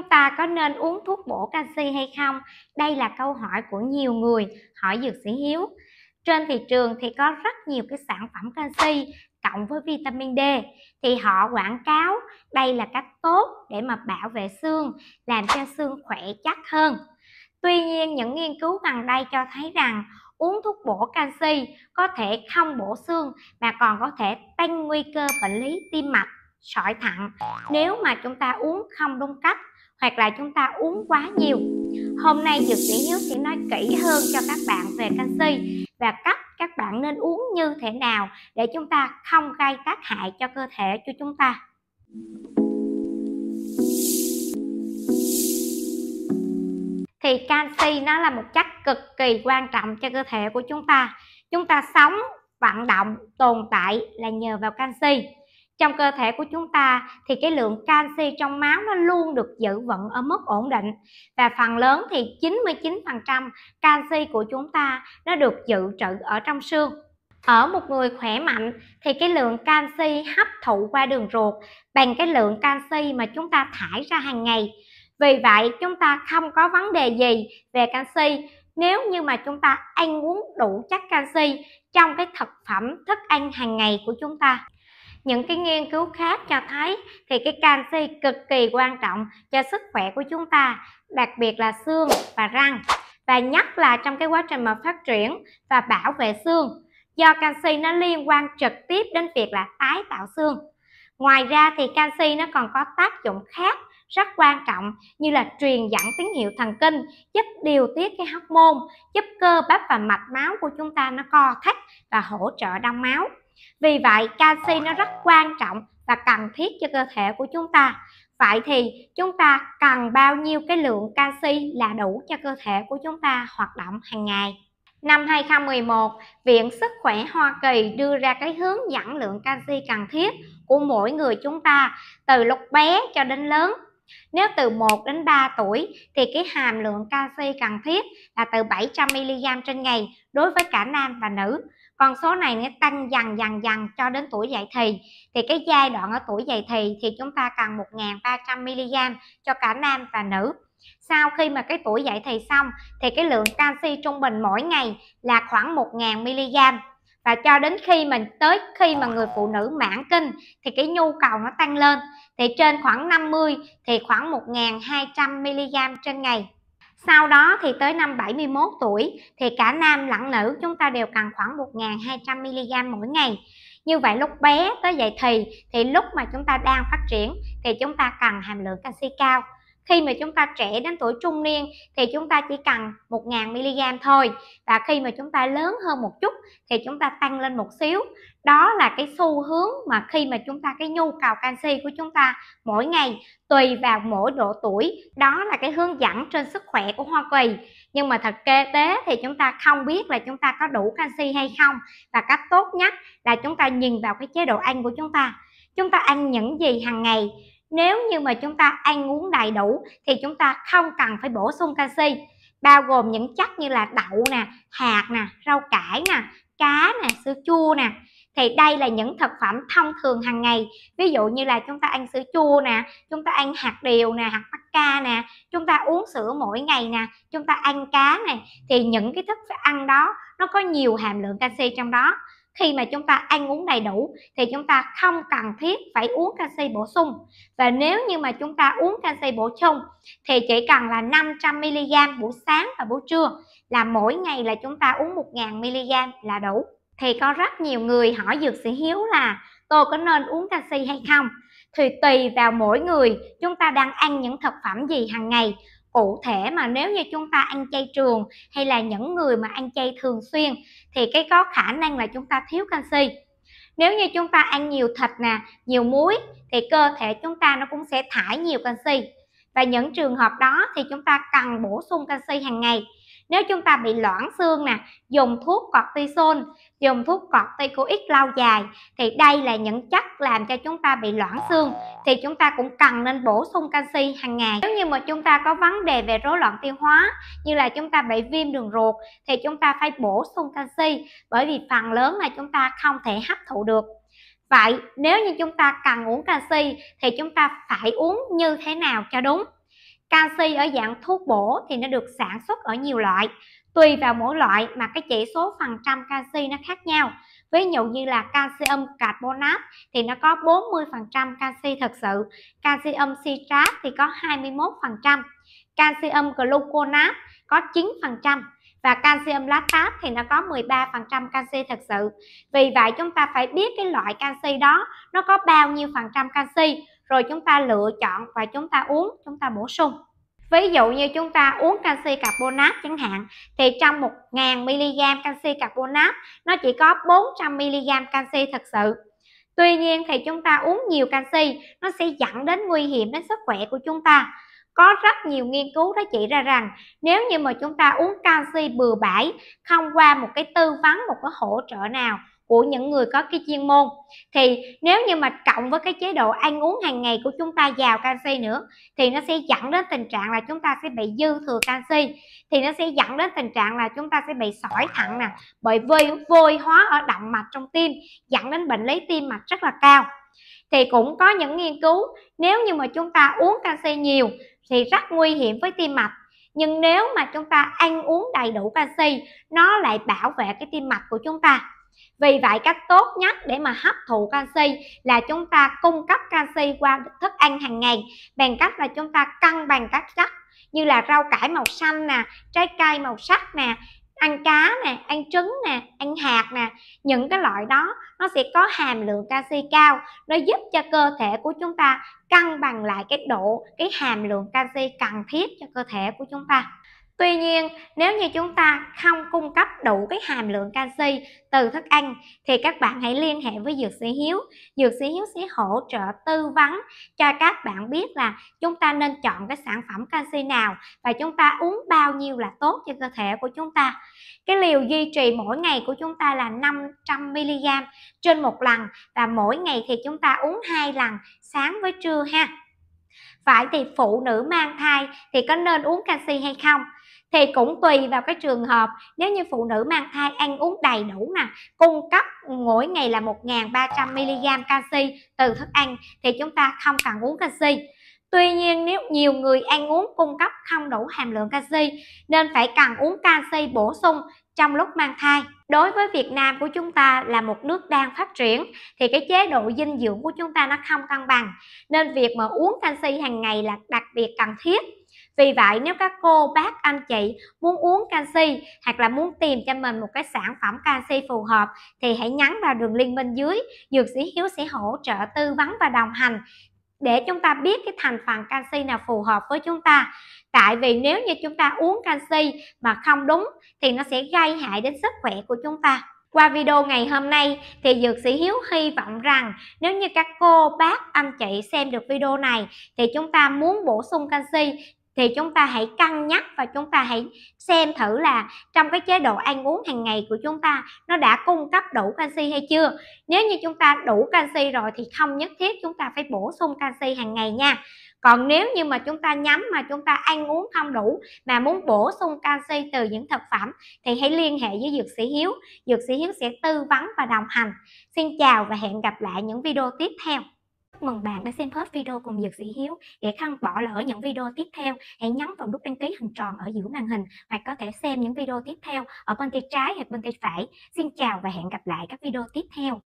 chúng ta có nên uống thuốc bổ canxi hay không? Đây là câu hỏi của nhiều người hỏi dược sĩ Hiếu. Trên thị trường thì có rất nhiều cái sản phẩm canxi cộng với vitamin D thì họ quảng cáo đây là cách tốt để mà bảo vệ xương, làm cho xương khỏe chắc hơn. Tuy nhiên những nghiên cứu gần đây cho thấy rằng uống thuốc bổ canxi có thể không bổ xương mà còn có thể tăng nguy cơ bệnh lý tim mạch, sỏi thận nếu mà chúng ta uống không đúng cách hoặc là chúng ta uống quá nhiều hôm nay dược sĩ hiếu sẽ nói kỹ hơn cho các bạn về canxi và cách các bạn nên uống như thế nào để chúng ta không gây tác hại cho cơ thể của chúng ta thì canxi nó là một chất cực kỳ quan trọng cho cơ thể của chúng ta chúng ta sống vận động tồn tại là nhờ vào canxi trong cơ thể của chúng ta thì cái lượng canxi trong máu nó luôn được giữ vững ở mức ổn định và phần lớn thì 99% canxi của chúng ta nó được dự trữ ở trong xương ở một người khỏe mạnh thì cái lượng canxi hấp thụ qua đường ruột bằng cái lượng canxi mà chúng ta thải ra hàng ngày vì vậy chúng ta không có vấn đề gì về canxi nếu như mà chúng ta ăn uống đủ chất canxi trong cái thực phẩm thức ăn hàng ngày của chúng ta những cái nghiên cứu khác cho thấy thì cái canxi cực kỳ quan trọng cho sức khỏe của chúng ta đặc biệt là xương và răng và nhất là trong cái quá trình mà phát triển và bảo vệ xương do canxi nó liên quan trực tiếp đến việc là tái tạo xương ngoài ra thì canxi nó còn có tác dụng khác rất quan trọng như là truyền dẫn tín hiệu thần kinh giúp điều tiết cái hóc môn, giúp cơ bắp và mạch máu của chúng ta nó co thắt và hỗ trợ đông máu vì vậy, canxi nó rất quan trọng và cần thiết cho cơ thể của chúng ta. Vậy thì chúng ta cần bao nhiêu cái lượng canxi là đủ cho cơ thể của chúng ta hoạt động hàng ngày? Năm 2011, Viện Sức khỏe Hoa Kỳ đưa ra cái hướng dẫn lượng canxi cần thiết của mỗi người chúng ta từ lúc bé cho đến lớn. Nếu từ 1 đến 3 tuổi thì cái hàm lượng canxi cần thiết là từ 700mg trên ngày đối với cả nam và nữ con số này nó tăng dần dần dần cho đến tuổi dậy thì thì cái giai đoạn ở tuổi dậy thì thì chúng ta cần 1.300 mg cho cả nam và nữ sau khi mà cái tuổi dậy thì xong thì cái lượng canxi trung bình mỗi ngày là khoảng 1.000 mg và cho đến khi mình tới khi mà người phụ nữ mãn kinh thì cái nhu cầu nó tăng lên thì trên khoảng 50 thì khoảng 1.200 mg trên ngày sau đó thì tới năm 71 tuổi thì cả nam lẫn nữ chúng ta đều cần khoảng 1.200mg mỗi ngày. Như vậy lúc bé tới dậy thì thì lúc mà chúng ta đang phát triển thì chúng ta cần hàm lượng canxi cao khi mà chúng ta trẻ đến tuổi trung niên thì chúng ta chỉ cần 1.000mg thôi và khi mà chúng ta lớn hơn một chút thì chúng ta tăng lên một xíu đó là cái xu hướng mà khi mà chúng ta cái nhu cầu canxi của chúng ta mỗi ngày tùy vào mỗi độ tuổi đó là cái hướng dẫn trên sức khỏe của Hoa Kỳ nhưng mà thật tế thì chúng ta không biết là chúng ta có đủ canxi hay không và cách tốt nhất là chúng ta nhìn vào cái chế độ ăn của chúng ta chúng ta ăn những gì hàng ngày nếu như mà chúng ta ăn uống đầy đủ thì chúng ta không cần phải bổ sung canxi bao gồm những chất như là đậu nè, hạt nè, rau cải nè, cá nè, sữa chua nè. Thì đây là những thực phẩm thông thường hàng ngày. Ví dụ như là chúng ta ăn sữa chua nè, chúng ta ăn hạt điều nè, hạt mắc ca nè, chúng ta uống sữa mỗi ngày nè, chúng ta ăn cá nè thì những cái thức ăn đó nó có nhiều hàm lượng canxi trong đó khi mà chúng ta ăn uống đầy đủ thì chúng ta không cần thiết phải uống canxi bổ sung và nếu như mà chúng ta uống canxi bổ sung thì chỉ cần là 500mg buổi sáng và buổi trưa là mỗi ngày là chúng ta uống 1000mg là đủ thì có rất nhiều người hỏi dược sĩ Hiếu là tôi có nên uống canxi hay không thì tùy vào mỗi người chúng ta đang ăn những thực phẩm gì hàng ngày cụ thể mà nếu như chúng ta ăn chay trường hay là những người mà ăn chay thường xuyên thì cái có khả năng là chúng ta thiếu canxi nếu như chúng ta ăn nhiều thịt nè nhiều muối thì cơ thể chúng ta nó cũng sẽ thải nhiều canxi và những trường hợp đó thì chúng ta cần bổ sung canxi hàng ngày nếu chúng ta bị loãng xương nè, dùng thuốc cortisone dùng thuốc corticoid lâu dài thì đây là những chất làm cho chúng ta bị loãng xương thì chúng ta cũng cần nên bổ sung canxi hàng ngày. Nếu như mà chúng ta có vấn đề về rối loạn tiêu hóa như là chúng ta bị viêm đường ruột thì chúng ta phải bổ sung canxi bởi vì phần lớn là chúng ta không thể hấp thụ được. Vậy nếu như chúng ta cần uống canxi thì chúng ta phải uống như thế nào cho đúng? Canxi ở dạng thuốc bổ thì nó được sản xuất ở nhiều loại. Tùy vào mỗi loại mà cái chỉ số phần trăm canxi nó khác nhau. Ví dụ như là calcium carbonate thì nó có 40% canxi thật sự, calcium citrat thì có 21%, calcium gluconate có 9% và calcium lactate thì nó có 13% canxi thật sự. Vì vậy chúng ta phải biết cái loại canxi đó nó có bao nhiêu phần trăm canxi rồi chúng ta lựa chọn và chúng ta uống chúng ta bổ sung ví dụ như chúng ta uống canxi carbonat chẳng hạn thì trong 1.000mg canxi carbonat nó chỉ có 400mg canxi thật sự tuy nhiên thì chúng ta uống nhiều canxi nó sẽ dẫn đến nguy hiểm đến sức khỏe của chúng ta có rất nhiều nghiên cứu đã chỉ ra rằng nếu như mà chúng ta uống canxi bừa bãi không qua một cái tư vấn một cái hỗ trợ nào của những người có cái chuyên môn thì nếu như mà cộng với cái chế độ ăn uống hàng ngày của chúng ta giàu canxi nữa thì nó sẽ dẫn đến tình trạng là chúng ta sẽ bị dư thừa canxi thì nó sẽ dẫn đến tình trạng là chúng ta sẽ bị sỏi thận nè bởi vì vôi hóa ở động mạch trong tim dẫn đến bệnh lý tim mạch rất là cao thì cũng có những nghiên cứu nếu như mà chúng ta uống canxi nhiều thì rất nguy hiểm với tim mạch nhưng nếu mà chúng ta ăn uống đầy đủ canxi nó lại bảo vệ cái tim mạch của chúng ta vì vậy cách tốt nhất để mà hấp thụ canxi là chúng ta cung cấp canxi qua thức ăn hàng ngày bằng cách là chúng ta cân bằng các chất như là rau cải màu xanh nè trái cây màu sắc nè ăn cá nè ăn trứng nè ăn hạt nè những cái loại đó nó sẽ có hàm lượng canxi cao nó giúp cho cơ thể của chúng ta cân bằng lại cái độ cái hàm lượng canxi cần thiết cho cơ thể của chúng ta Tuy nhiên, nếu như chúng ta không cung cấp đủ cái hàm lượng canxi từ thức ăn thì các bạn hãy liên hệ với Dược sĩ Hiếu. Dược sĩ Hiếu sẽ hỗ trợ tư vấn cho các bạn biết là chúng ta nên chọn cái sản phẩm canxi nào và chúng ta uống bao nhiêu là tốt cho cơ thể của chúng ta. Cái liều duy trì mỗi ngày của chúng ta là 500mg trên một lần và mỗi ngày thì chúng ta uống hai lần sáng với trưa ha. Vậy thì phụ nữ mang thai thì có nên uống canxi hay không? thì cũng tùy vào cái trường hợp nếu như phụ nữ mang thai ăn uống đầy đủ nè cung cấp mỗi ngày là 1.300 mg canxi từ thức ăn thì chúng ta không cần uống canxi Tuy nhiên nếu nhiều người ăn uống cung cấp không đủ hàm lượng canxi nên phải cần uống canxi bổ sung trong lúc mang thai. Đối với Việt Nam của chúng ta là một nước đang phát triển thì cái chế độ dinh dưỡng của chúng ta nó không cân bằng nên việc mà uống canxi hàng ngày là đặc biệt cần thiết vì vậy nếu các cô, bác, anh chị muốn uống canxi hoặc là muốn tìm cho mình một cái sản phẩm canxi phù hợp thì hãy nhắn vào đường link bên dưới, Dược sĩ Hiếu sẽ hỗ trợ tư vấn và đồng hành để chúng ta biết cái thành phần canxi nào phù hợp với chúng ta tại vì nếu như chúng ta uống canxi mà không đúng thì nó sẽ gây hại đến sức khỏe của chúng ta qua video ngày hôm nay thì Dược sĩ Hiếu hy vọng rằng nếu như các cô, bác, anh chị xem được video này thì chúng ta muốn bổ sung canxi thì chúng ta hãy cân nhắc và chúng ta hãy xem thử là trong cái chế độ ăn uống hàng ngày của chúng ta nó đã cung cấp đủ canxi hay chưa nếu như chúng ta đủ canxi rồi thì không nhất thiết chúng ta phải bổ sung canxi hàng ngày nha còn nếu như mà chúng ta nhắm mà chúng ta ăn uống không đủ mà muốn bổ sung canxi từ những thực phẩm thì hãy liên hệ với dược sĩ hiếu dược sĩ hiếu sẽ tư vấn và đồng hành xin chào và hẹn gặp lại những video tiếp theo Chúc mừng bạn đã xem hết video cùng Dược sĩ Hiếu. Để không bỏ lỡ những video tiếp theo, hãy nhấn vào nút đăng ký hình tròn ở giữa màn hình hoặc có thể xem những video tiếp theo ở bên tay trái hoặc bên tay phải. Xin chào và hẹn gặp lại các video tiếp theo.